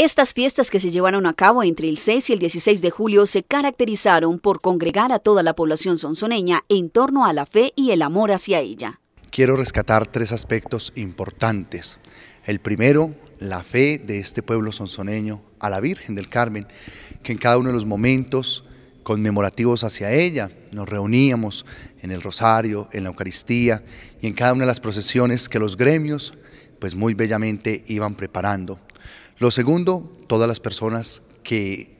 Estas fiestas que se llevaron a cabo entre el 6 y el 16 de julio se caracterizaron por congregar a toda la población sonsoneña en torno a la fe y el amor hacia ella. Quiero rescatar tres aspectos importantes. El primero, la fe de este pueblo sonzoneño a la Virgen del Carmen, que en cada uno de los momentos conmemorativos hacia ella. Nos reuníamos en el Rosario, en la Eucaristía y en cada una de las procesiones que los gremios pues muy bellamente iban preparando. Lo segundo, todas las personas que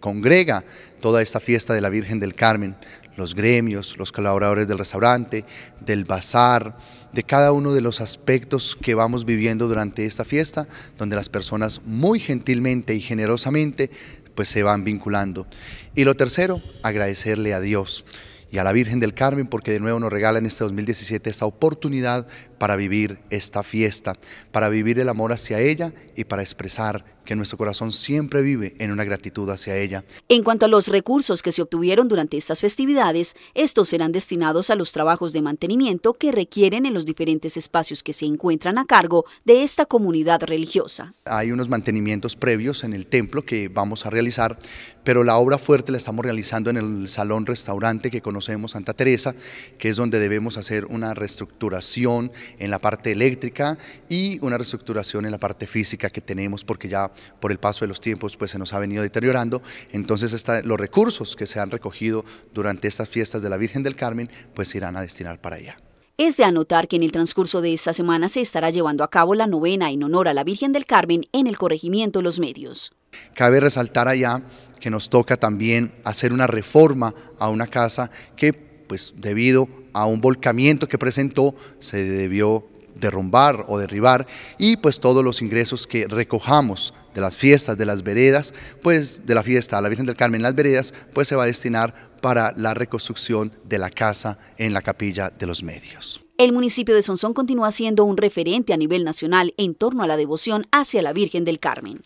congrega toda esta fiesta de la Virgen del Carmen, los gremios, los colaboradores del restaurante, del bazar, de cada uno de los aspectos que vamos viviendo durante esta fiesta, donde las personas muy gentilmente y generosamente pues se van vinculando. Y lo tercero, agradecerle a Dios y a la Virgen del Carmen porque de nuevo nos regala en este 2017 esta oportunidad para vivir esta fiesta, para vivir el amor hacia ella y para expresar que nuestro corazón siempre vive en una gratitud hacia ella. En cuanto a los recursos que se obtuvieron durante estas festividades, estos serán destinados a los trabajos de mantenimiento que requieren en los diferentes espacios que se encuentran a cargo de esta comunidad religiosa. Hay unos mantenimientos previos en el templo que vamos a realizar, pero la obra fuerte la estamos realizando en el salón restaurante que conocemos Santa Teresa, que es donde debemos hacer una reestructuración en la parte eléctrica y una reestructuración en la parte física que tenemos porque ya por el paso de los tiempos pues se nos ha venido deteriorando. Entonces los recursos que se han recogido durante estas fiestas de la Virgen del Carmen pues se irán a destinar para allá. Es de anotar que en el transcurso de esta semana se estará llevando a cabo la novena en honor a la Virgen del Carmen en el corregimiento Los Medios. Cabe resaltar allá que nos toca también hacer una reforma a una casa que pues debido a un volcamiento que presentó se debió derrumbar o derribar y pues todos los ingresos que recojamos de las fiestas, de las veredas, pues de la fiesta a la Virgen del Carmen en las veredas, pues se va a destinar para la reconstrucción de la casa en la capilla de los medios. El municipio de Sonsón continúa siendo un referente a nivel nacional en torno a la devoción hacia la Virgen del Carmen.